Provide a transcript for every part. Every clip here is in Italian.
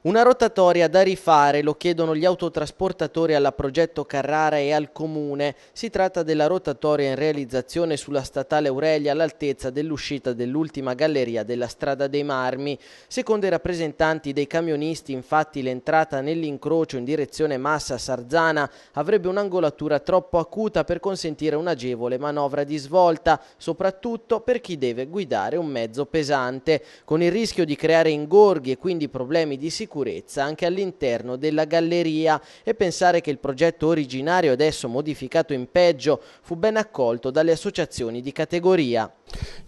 Una rotatoria da rifare, lo chiedono gli autotrasportatori alla Progetto Carrara e al Comune. Si tratta della rotatoria in realizzazione sulla statale Aurelia all'altezza dell'uscita dell'ultima galleria della Strada dei Marmi. Secondo i rappresentanti dei camionisti, infatti, l'entrata nell'incrocio in direzione Massa Sarzana avrebbe un'angolatura troppo acuta per consentire un'agevole manovra di svolta, soprattutto per chi deve guidare un mezzo pesante, con il rischio di creare ingorghi e quindi problemi di sicurezza sicurezza anche all'interno della galleria e pensare che il progetto originario adesso modificato in peggio fu ben accolto dalle associazioni di categoria.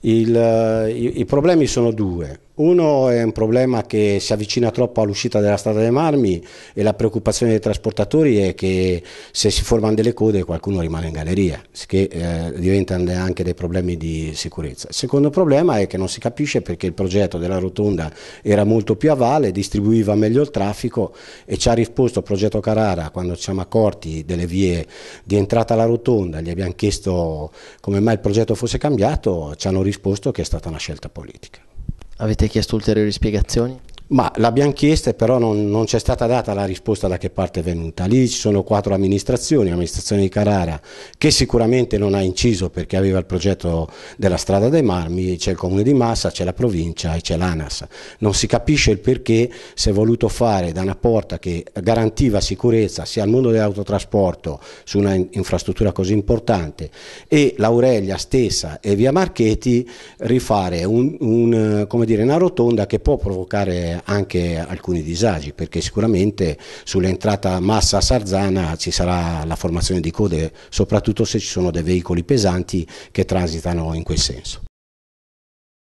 Il, eh, i, I problemi sono due. Uno è un problema che si avvicina troppo all'uscita della strada dei marmi e la preoccupazione dei trasportatori è che se si formano delle code qualcuno rimane in galleria, che eh, diventano anche dei problemi di sicurezza. Il secondo problema è che non si capisce perché il progetto della rotonda era molto più a valle, distribuiva meglio il traffico e ci ha risposto il progetto Carrara quando ci siamo accorti delle vie di entrata alla rotonda, gli abbiamo chiesto come mai il progetto fosse cambiato, ci hanno risposto che è stata una scelta politica. Avete chiesto ulteriori spiegazioni? Ma l'abbiamo chiesta e però non, non c'è stata data la risposta da che parte è venuta. Lì ci sono quattro amministrazioni, l'amministrazione di Carrara che sicuramente non ha inciso perché aveva il progetto della strada dei marmi, c'è il comune di Massa, c'è la provincia e c'è l'ANAS. Non si capisce il perché si è voluto fare da una porta che garantiva sicurezza sia al mondo dell'autotrasporto su una infrastruttura così importante e l'Aurelia stessa e via Marchetti rifare un, un, eh, dire, una rotonda che può provocare anche alcuni disagi perché sicuramente sull'entrata massa a sarzana ci sarà la formazione di code soprattutto se ci sono dei veicoli pesanti che transitano in quel senso.